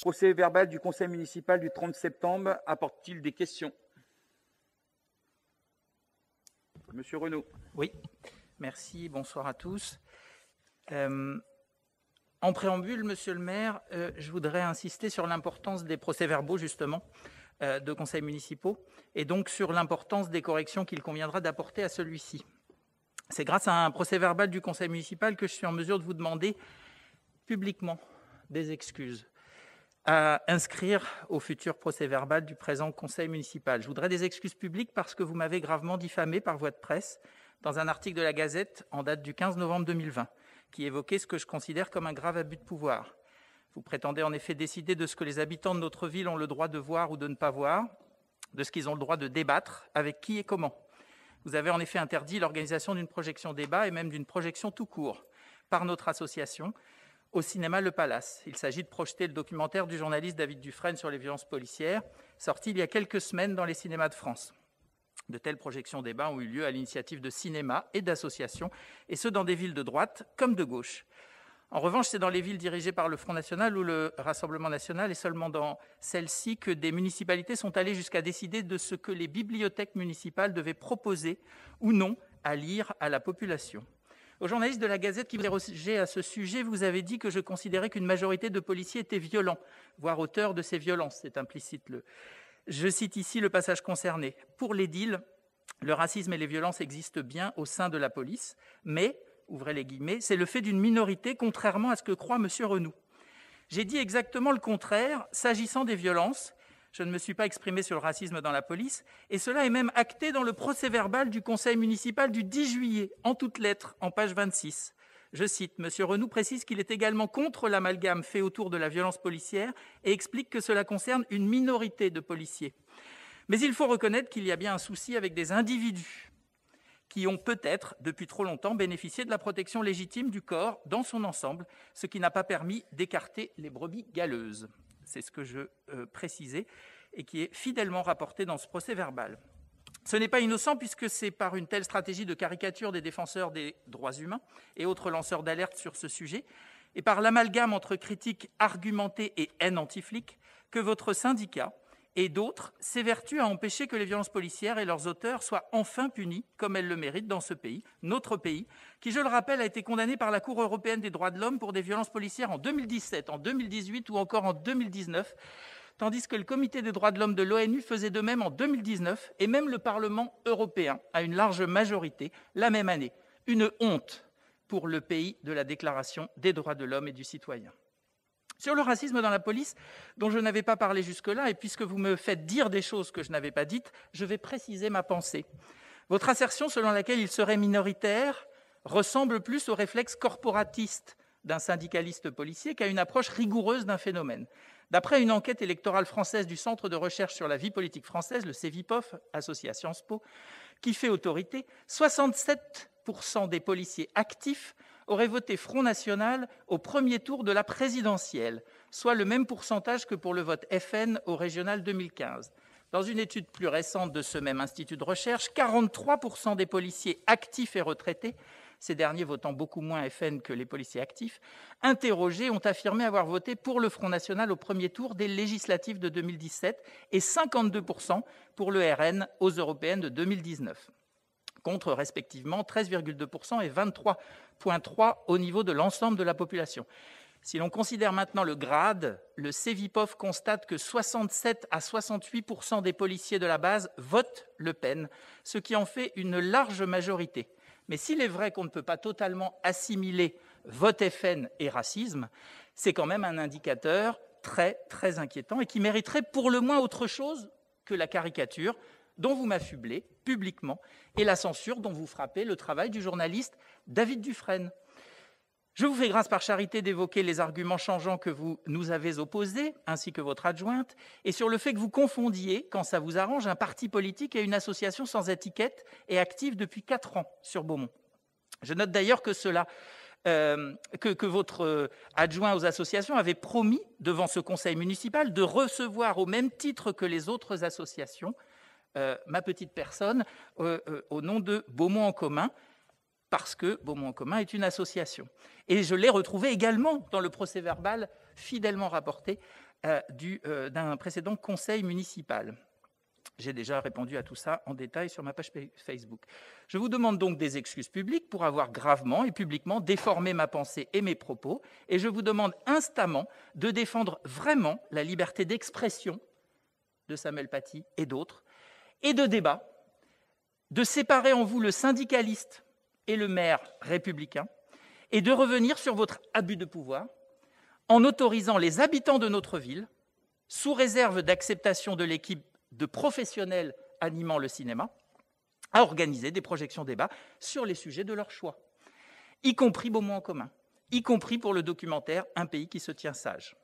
Procès verbal du conseil municipal du 30 septembre apporte-t-il des questions Monsieur Renaud. Oui, merci, bonsoir à tous. Euh, en préambule, monsieur le maire, euh, je voudrais insister sur l'importance des procès-verbaux, justement, euh, de conseils municipaux, et donc sur l'importance des corrections qu'il conviendra d'apporter à celui-ci. C'est grâce à un procès-verbal du conseil municipal que je suis en mesure de vous demander publiquement des excuses à inscrire au futur procès-verbal du présent conseil municipal. Je voudrais des excuses publiques parce que vous m'avez gravement diffamé par voie de presse dans un article de la Gazette en date du 15 novembre 2020 qui évoquait ce que je considère comme un grave abus de pouvoir. Vous prétendez en effet décider de ce que les habitants de notre ville ont le droit de voir ou de ne pas voir, de ce qu'ils ont le droit de débattre, avec qui et comment. Vous avez en effet interdit l'organisation d'une projection débat et même d'une projection tout court par notre association, au cinéma Le Palace. Il s'agit de projeter le documentaire du journaliste David Dufresne sur les violences policières, sorti il y a quelques semaines dans les cinémas de France. De telles projections débats ont eu lieu à l'initiative de cinémas et d'associations, et ce dans des villes de droite comme de gauche. En revanche, c'est dans les villes dirigées par le Front National ou le Rassemblement National, et seulement dans celles-ci, que des municipalités sont allées jusqu'à décider de ce que les bibliothèques municipales devaient proposer ou non à lire à la population. Au journaliste de la Gazette qui vous interrogeait à ce sujet, vous avez dit que je considérais qu'une majorité de policiers étaient violents, voire auteurs de ces violences. C'est implicite. Le... Je cite ici le passage concerné. Pour les le racisme et les violences existent bien au sein de la police, mais, ouvrez les guillemets, c'est le fait d'une minorité, contrairement à ce que croit M. Renou. J'ai dit exactement le contraire s'agissant des violences je ne me suis pas exprimé sur le racisme dans la police, et cela est même acté dans le procès verbal du conseil municipal du 10 juillet, en toutes lettres, en page 26. Je cite, M. Renou précise qu'il est également contre l'amalgame fait autour de la violence policière et explique que cela concerne une minorité de policiers. Mais il faut reconnaître qu'il y a bien un souci avec des individus qui ont peut-être, depuis trop longtemps, bénéficié de la protection légitime du corps dans son ensemble, ce qui n'a pas permis d'écarter les brebis galeuses. C'est ce que je euh, précisais et qui est fidèlement rapporté dans ce procès verbal. Ce n'est pas innocent puisque c'est par une telle stratégie de caricature des défenseurs des droits humains et autres lanceurs d'alerte sur ce sujet, et par l'amalgame entre critiques argumentées et haine anti que votre syndicat et d'autres s'évertuent à empêcher que les violences policières et leurs auteurs soient enfin punis comme elles le méritent dans ce pays, notre pays, qui, je le rappelle, a été condamné par la Cour européenne des droits de l'homme pour des violences policières en 2017, en 2018 ou encore en 2019 tandis que le Comité des droits de l'homme de l'ONU faisait de même en 2019, et même le Parlement européen, à une large majorité, la même année. Une honte pour le pays de la Déclaration des droits de l'homme et du citoyen. Sur le racisme dans la police, dont je n'avais pas parlé jusque-là, et puisque vous me faites dire des choses que je n'avais pas dites, je vais préciser ma pensée. Votre assertion selon laquelle il serait minoritaire ressemble plus au réflexe corporatiste d'un syndicaliste policier qui a une approche rigoureuse d'un phénomène. D'après une enquête électorale française du Centre de recherche sur la vie politique française, le CEVIPOF, associé à Sciences Po, qui fait autorité, 67% des policiers actifs auraient voté Front National au premier tour de la présidentielle, soit le même pourcentage que pour le vote FN au régional 2015. Dans une étude plus récente de ce même institut de recherche, 43% des policiers actifs et retraités ces derniers votant beaucoup moins FN que les policiers actifs, interrogés ont affirmé avoir voté pour le Front National au premier tour des législatives de 2017 et 52% pour le RN aux européennes de 2019 contre respectivement 13,2% et 23,3% au niveau de l'ensemble de la population. Si l'on considère maintenant le grade, le CEVIPOF constate que 67 à 68 des policiers de la base votent Le Pen, ce qui en fait une large majorité. Mais s'il est vrai qu'on ne peut pas totalement assimiler vote FN et racisme, c'est quand même un indicateur très, très inquiétant et qui mériterait pour le moins autre chose que la caricature dont vous m'affublez publiquement et la censure dont vous frappez le travail du journaliste David Dufresne. Je vous fais grâce par charité d'évoquer les arguments changeants que vous nous avez opposés, ainsi que votre adjointe, et sur le fait que vous confondiez, quand ça vous arrange, un parti politique et une association sans étiquette et active depuis quatre ans sur Beaumont. Je note d'ailleurs que cela, euh, que, votre euh, adjoint aux associations avait promis devant ce conseil municipal de recevoir au même titre que les autres associations euh, ma petite personne au nom de Beaumont en commun parce que Beaumont en commun est une association. Et je l'ai retrouvé également dans le procès verbal fidèlement rapporté euh, euh, d'un précédent conseil municipal. J'ai déjà répondu à tout ça en détail sur ma page Facebook. Je vous demande donc des excuses publiques pour avoir gravement et publiquement déformé ma pensée et mes propos, et je vous demande instamment de défendre vraiment la liberté d'expression de Samuel Paty et d'autres, et de débat, de séparer en vous le syndicaliste et le maire républicain, et de revenir sur votre abus de pouvoir en autorisant les habitants de notre ville, sous réserve d'acceptation de l'équipe de professionnels animant le cinéma, à organiser des projections débats sur les sujets de leur choix, y compris Beaumont en commun, y compris pour le documentaire Un pays qui se tient sage.